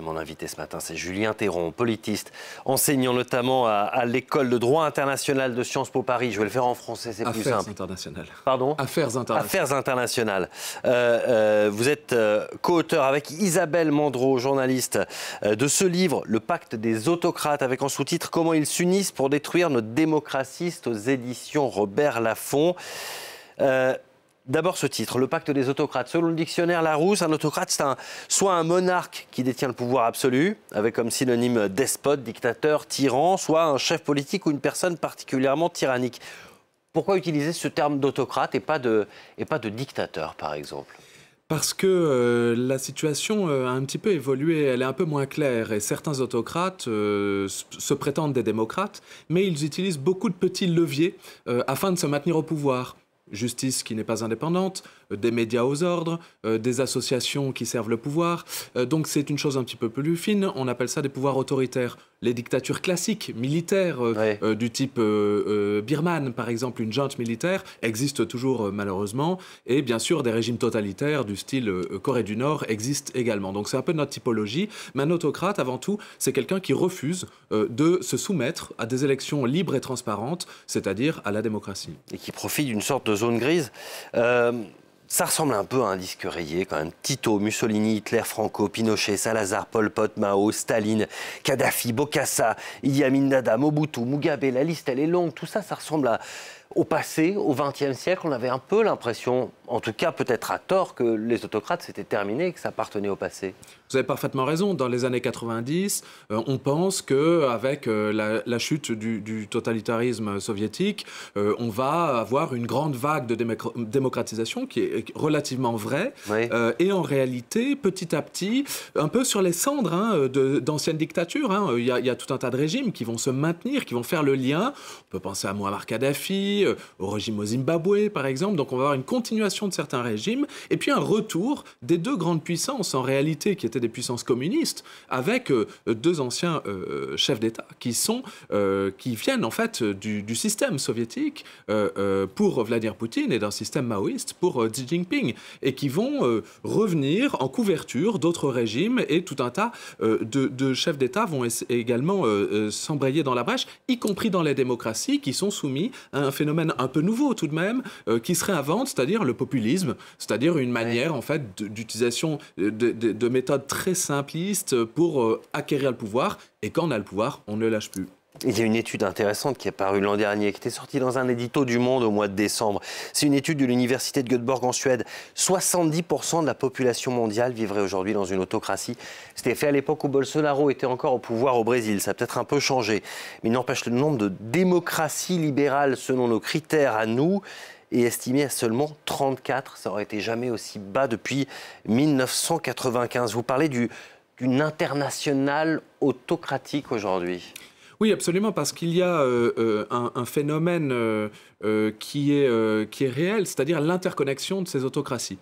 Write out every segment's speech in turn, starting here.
mon invité ce matin, c'est Julien Théron, politiste, enseignant notamment à, l'école de droit international de Sciences Po Paris. Je vais le faire en français, c'est plus simple. Internationales. Pardon Affaires internationales. Affaires internationales. Euh, euh, vous êtes euh, co-auteur avec Isabelle Mandreau, journaliste, de ce livre, Le pacte des autocrates, avec en sous-titre Comment ils s'unissent pour détruire nos démocratistes aux éditions Robert Laffont. D'abord ce titre, le pacte des autocrates. Selon le dictionnaire Larousse, un autocrate, c'est soit un monarque qui détient le pouvoir absolu, avec comme synonyme despote, dictateur, tyran, soit un chef politique ou une personne particulièrement tyrannique. Pourquoi utiliser ce terme d'autocrate et, pas de, et pas de dictateur, par exemple parce que euh, la situation euh, a un petit peu évolué, elle est un peu moins claire et certains autocrates euh, se prétendent des démocrates, mais ils utilisent beaucoup de petits leviers afin de se maintenir au pouvoir justice qui n'est pas indépendante, euh, des médias aux ordres, euh, des associations qui servent le pouvoir. Euh, donc c'est une chose un petit peu plus fine, on appelle ça des pouvoirs autoritaires. Les dictatures classiques, militaires, du type Birman par exemple, une junte militaire, existent toujours malheureusement, et bien sûr des régimes totalitaires du style Corée du Nord existent également. Donc c'est un peu notre typologie, mais un autocrate avant tout, c'est quelqu'un qui refuse de se soumettre à des élections libres et transparentes, c'est-à-dire à la démocratie. Et qui profite d'une sorte de zone grise. Ça ressemble un peu à un disque rayé quand même. Tito, Mussolini, Hitler, Franco, Pinochet, Salazar, Pol Pot, Mao, Staline, Kadhafi, Bokassa, Idi Amin Mobutu, Mugabe, la liste elle est longue. Tout ça, ça ressemble au passé, au XXe siècle. On avait un peu l'impression en tout cas peut-être à tort, que les autocrates c'était terminé, que ça appartenait au passé Vous avez parfaitement raison. Dans les années 90, euh, on pense que avec euh, la, chute du, totalitarisme soviétique, euh, on va avoir une grande vague de démocratisation qui est relativement vraie. et en réalité, petit à petit, un peu sur les cendres hein, d'anciennes dictatures, hein, il, y a, tout un tas de régimes qui vont se maintenir, qui vont faire le lien. On peut penser à Muammar Kadhafi, au régime au Zimbabwe par exemple. Donc on va avoir une continuation de certains régimes, et puis un retour des deux grandes puissances, en réalité, qui étaient des puissances communistes, avec euh, deux anciens euh, chefs d'État qui, sont, euh, qui viennent en fait du, système soviétique pour Vladimir Poutine et d'un système maoïste pour Xi Jinping, et qui vont revenir en couverture d'autres régimes, et tout un tas de, de, chefs d'État vont également s'embrayer dans la brèche, y compris dans les démocraties qui sont soumis à un phénomène un peu nouveau tout de même, qui se réinvente, c'est-à-dire le populisme c'est-à-dire une manière en fait d'utilisation de, méthodes très simplistes pour euh, acquérir le pouvoir. Et quand on a le pouvoir, on ne le lâche plus. Il y a une étude intéressante qui est parue l'an dernier, qui était sortie dans un édito du Monde au mois de décembre. C'est une étude de l'université de Göteborg en Suède. 70% de la population mondiale vivrait aujourd'hui dans une autocratie. C'était fait à l'époque où Bolsonaro était encore au pouvoir au Brésil. Ça a peut-être un peu changé. Mais n'empêche, le nombre de démocraties libérales selon nos critères à nous est estimé à seulement 34. Ça aurait été jamais aussi bas depuis 1995. Vous parlez d'une internationale autocratique aujourd'hui. Oui, absolument, parce qu'il y a euh, euh, un, phénomène euh, qui, est, qui est réel, c'est-à-dire l'interconnexion de ces autocraties.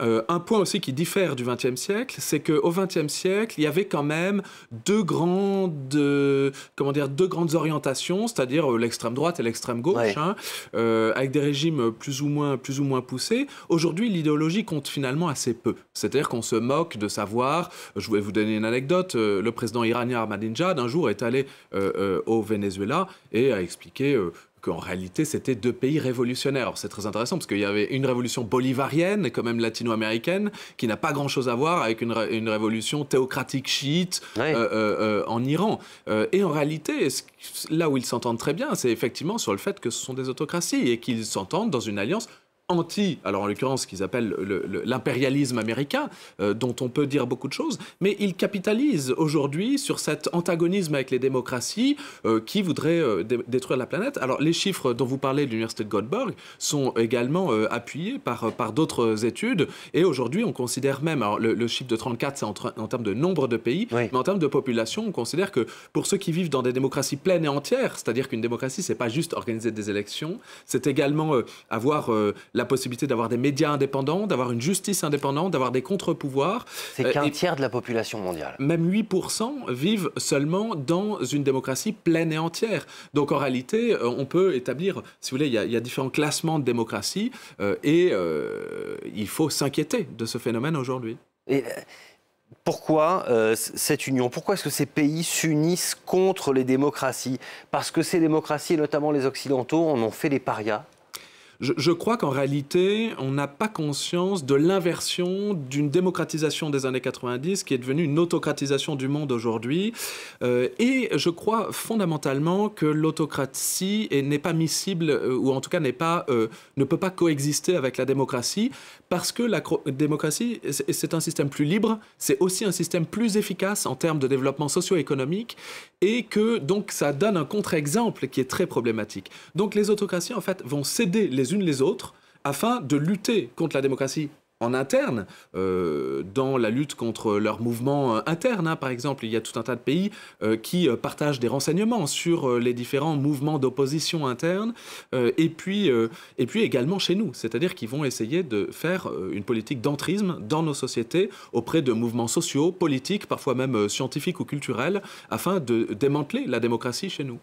Euh, un point aussi qui diffère du XXe siècle, c'est qu'au XXe siècle, il y avait quand même deux grandes, euh, comment dire, deux grandes orientations, c'est-à-dire euh, l'extrême droite et l'extrême gauche, hein, avec des régimes plus ou moins, plus ou moins poussés. Aujourd'hui, l'idéologie compte finalement assez peu. C'est-à-dire qu'on se moque de savoir. Je vais vous donner une anecdote. Le président iranien Ahmadinejad, un jour, est allé au Venezuela et a expliqué qu'en réalité c'était deux pays révolutionnaires. C'est très intéressant parce qu'il y avait une révolution bolivarienne, quand même latino-américaine, qui n'a pas grand-chose à voir avec une, révolution théocratique chiite euh, euh, euh, en Iran. et en réalité, là où ils s'entendent très bien, c'est effectivement sur le fait que ce sont des autocraties et qu'ils s'entendent dans une alliance anti, alors en l'occurrence ce qu'ils appellent l'impérialisme américain, euh, dont on peut dire beaucoup de choses, mais ils capitalisent aujourd'hui sur cet antagonisme avec les démocraties euh, qui voudraient euh, détruire la planète. Alors les chiffres dont vous parlez de l'université de Göteborg sont également appuyés par, par d'autres études, et aujourd'hui on considère même, alors le, chiffre de 34 c'est en, termes de nombre de pays, mais en termes de population, on considère que pour ceux qui vivent dans des démocraties pleines et entières, c'est-à-dire qu'une démocratie c'est pas juste organiser des élections, c'est également avoir la possibilité d'avoir des médias indépendants, d'avoir une justice indépendante, d'avoir des contre-pouvoirs. C'est euh, qu'un tiers de la population mondiale. Même 8% vivent seulement dans une démocratie pleine et entière. Donc en réalité, euh, on peut établir, si vous voulez, il y a, différents classements de démocratie euh, et il faut s'inquiéter de ce phénomène aujourd'hui. Et pourquoi cette union Pourquoi est-ce que ces pays s'unissent contre les démocraties Parce que ces démocraties, et notamment les Occidentaux, en ont fait les parias je, crois qu'en réalité, on n'a pas conscience de l'inversion d'une démocratisation des années 90 qui est devenue une autocratisation du monde aujourd'hui. Euh, et je crois fondamentalement que l'autocratie n'est pas miscible, euh, ou en tout cas pas, euh, ne peut pas coexister avec la démocratie, parce que la démocratie, c'est un système plus libre, c'est aussi un système plus efficace en termes de développement socio-économique, et que donc ça donne un contre-exemple qui est très problématique. Donc les autocraties, en fait, vont céder les les unes les autres afin de lutter contre la démocratie en interne, euh, dans la lutte contre leurs mouvements euh, internes. Hein. par exemple, il y a tout un tas de pays euh, qui partagent des renseignements sur les différents mouvements d'opposition interne, et, puis, et puis également chez nous, c'est-à-dire qu'ils vont essayer de faire une politique d'entrisme dans nos sociétés auprès de mouvements sociaux, politiques, parfois même scientifiques ou culturels, afin de démanteler la démocratie chez nous.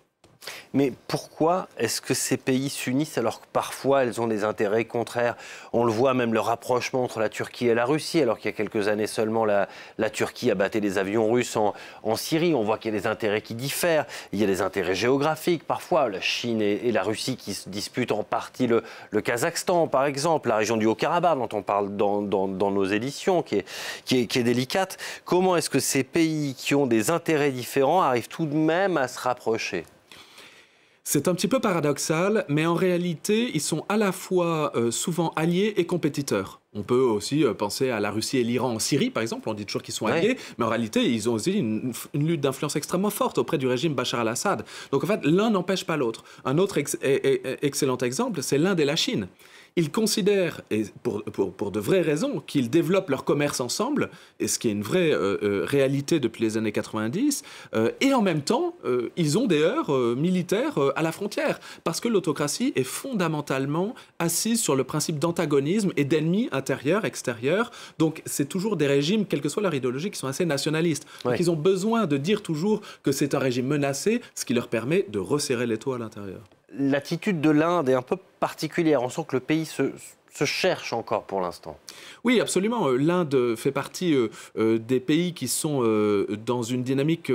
Mais pourquoi est-ce que ces pays s'unissent alors que parfois elles ont des intérêts contraires On le voit même le rapprochement entre la Turquie et la Russie, alors qu'il y a quelques années seulement, la, Turquie a batté des avions russes en, Syrie. On voit qu'il y a des intérêts qui diffèrent, il y a des intérêts géographiques parfois. La Chine et, la Russie qui se disputent en partie le, Kazakhstan, par exemple, la région du Haut-Karabakh dont on parle dans, nos éditions, qui est délicate. Comment est-ce que ces pays qui ont des intérêts différents arrivent tout de même à se rapprocher c'est un petit peu paradoxal, mais en réalité, ils sont à la fois euh, souvent alliés et compétiteurs. On peut aussi euh, penser à la Russie et l'Iran en Syrie, par exemple. On dit toujours qu'ils sont alliés, mais en réalité, ils ont aussi une, lutte d'influence extrêmement forte auprès du régime Bachar al-Assad. Donc en fait, l'un n'empêche pas l'autre. Un autre excellent exemple, c'est l'Inde et la Chine. Ils considèrent, et pour, de vraies raisons, qu'ils développent leur commerce ensemble, et ce qui est une vraie euh, euh, réalité depuis les années 90, euh, et en même temps, ils ont des heures militaires à la frontière, parce que l'autocratie est fondamentalement assise sur le principe d'antagonisme et d'ennemis intérieurs, extérieurs, Donc c'est toujours des régimes, quelle que soit leur idéologie, qui sont assez nationalistes. Donc ils ont besoin de dire toujours que c'est un régime menacé, ce qui leur permet de resserrer les toits à l'intérieur l'attitude de l'Inde est un peu particulière. On sent que le pays se, se cherche encore pour l'instant. Oui, absolument. Euh, L'Inde euh, fait partie euh, des pays qui sont dans une dynamique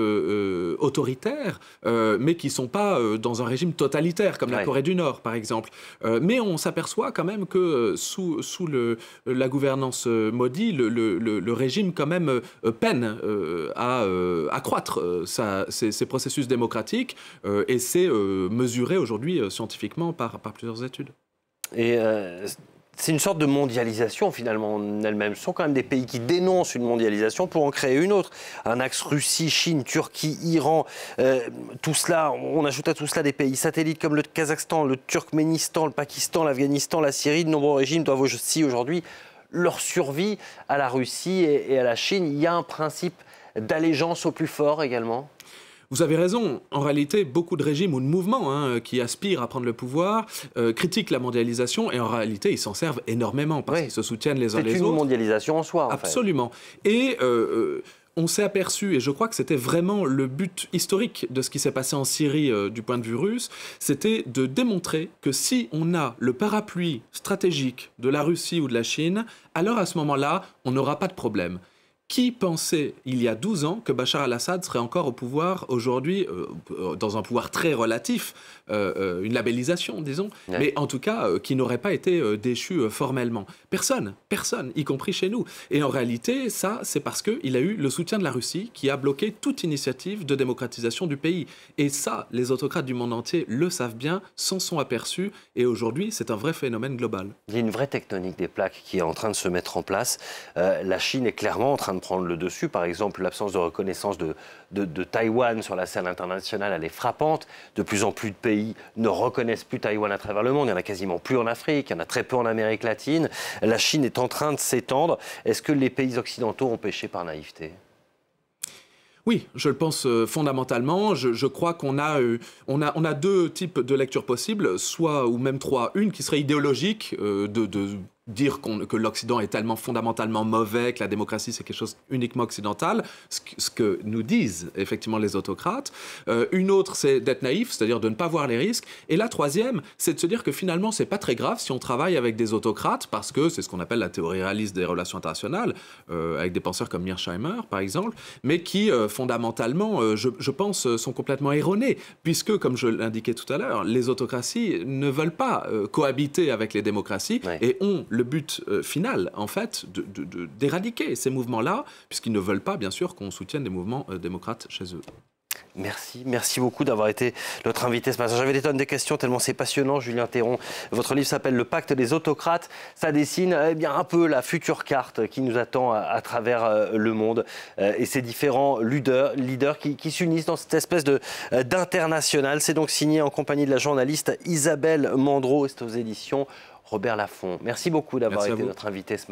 autoritaire, mais qui ne sont pas dans un régime totalitaire, comme la Corée du Nord, par exemple. mais on s'aperçoit quand même que sous, sous le, la gouvernance maudite, le, le, le, régime quand même peine à accroître sa, ses, processus démocratiques, et c'est mesuré aujourd'hui scientifiquement par, par plusieurs études. Et c'est une sorte de mondialisation finalement en elle-même. Ce sont quand même des pays qui dénoncent une mondialisation pour en créer une autre. Un axe Russie, Chine, Turquie, Iran, euh, tout cela, on ajoute à tout cela des pays satellites comme le Kazakhstan, le Turkménistan, le Pakistan, l'Afghanistan, la Syrie. De nombreux régimes doivent aussi aujourd'hui leur survie à la Russie et à la Chine. Il y a un principe d'allégeance au plus fort également vous avez raison, en réalité, beaucoup de régimes ou de mouvements hein, qui aspirent à prendre le pouvoir euh, critiquent la mondialisation et en réalité, ils s'en servent énormément parce qu'ils se soutiennent les uns les autres. C'est une mondialisation en soi, Absolument. Et euh, euh, on s'est aperçu, et je crois que c'était vraiment le but historique de ce qui s'est passé en Syrie du point de vue russe, c'était de démontrer que si on a le parapluie stratégique de la Russie ou de la Chine, alors à ce moment-là, on n'aura pas de problème. Qui pensait il y a 12 ans que Bachar al-Assad serait encore au pouvoir aujourd'hui, euh, euh, dans un pouvoir très relatif, euh, une labellisation, disons, mais en tout cas qui n'aurait pas été déchu formellement Personne, personne, y compris chez nous. Et en réalité, ça, c'est parce qu'il a eu le soutien de la Russie qui a bloqué toute initiative de démocratisation du pays. Et ça, les autocrates du monde entier le savent bien, s'en sont aperçus, et aujourd'hui, c'est un vrai phénomène global. Il y a une vraie tectonique des plaques qui est en train de se mettre en place. la Chine est clairement en train de prendre le dessus. Par exemple, l'absence de reconnaissance de, de, Taïwan sur la scène internationale, elle est frappante. De plus en plus de pays ne reconnaissent plus Taïwan à travers le monde. Il n'y en a quasiment plus en Afrique, il y en a très peu en Amérique latine. La Chine est en train de s'étendre. Est-ce que les pays occidentaux ont péché par naïveté oui, je le pense euh, fondamentalement. Je, crois qu'on a, euh, on a, on a deux types de lectures possibles, soit ou même trois. Une qui serait idéologique, euh, de dire que l'Occident est tellement fondamentalement mauvais, que la démocratie c'est quelque chose uniquement occidental, ce que, nous disent effectivement les autocrates. Euh, une autre c'est d'être naïf, c'est-à-dire de ne pas voir les risques. Et la troisième c'est de se dire que finalement c'est pas très grave si on travaille avec des autocrates parce que c'est ce qu'on appelle la théorie réaliste des relations internationales, euh, avec des penseurs comme Mearsheimer par exemple, mais qui euh, fondamentalement, je, pense, sont complètement erronés, puisque comme je l'indiquais tout à l'heure, les autocraties ne veulent pas cohabiter avec les démocraties et ont le le but euh, final, en fait, d'éradiquer de, ces mouvements-là, puisqu'ils ne veulent pas, bien sûr, qu'on soutienne des mouvements euh, démocrates chez eux. Merci, merci beaucoup d'avoir été notre invité ce matin. J'avais des tonnes de questions tellement c'est passionnant, Julien Théron. Votre livre s'appelle Le Pacte des autocrates. Ça dessine eh bien, un peu la future carte qui nous attend à, travers euh, le monde et ces différents leaders, qui, s'unissent dans cette espèce de d'international. C'est donc signé en compagnie de la journaliste Isabelle Mandreau. C'est aux éditions Robert Laffont. Merci beaucoup d'avoir été notre invité ce matin.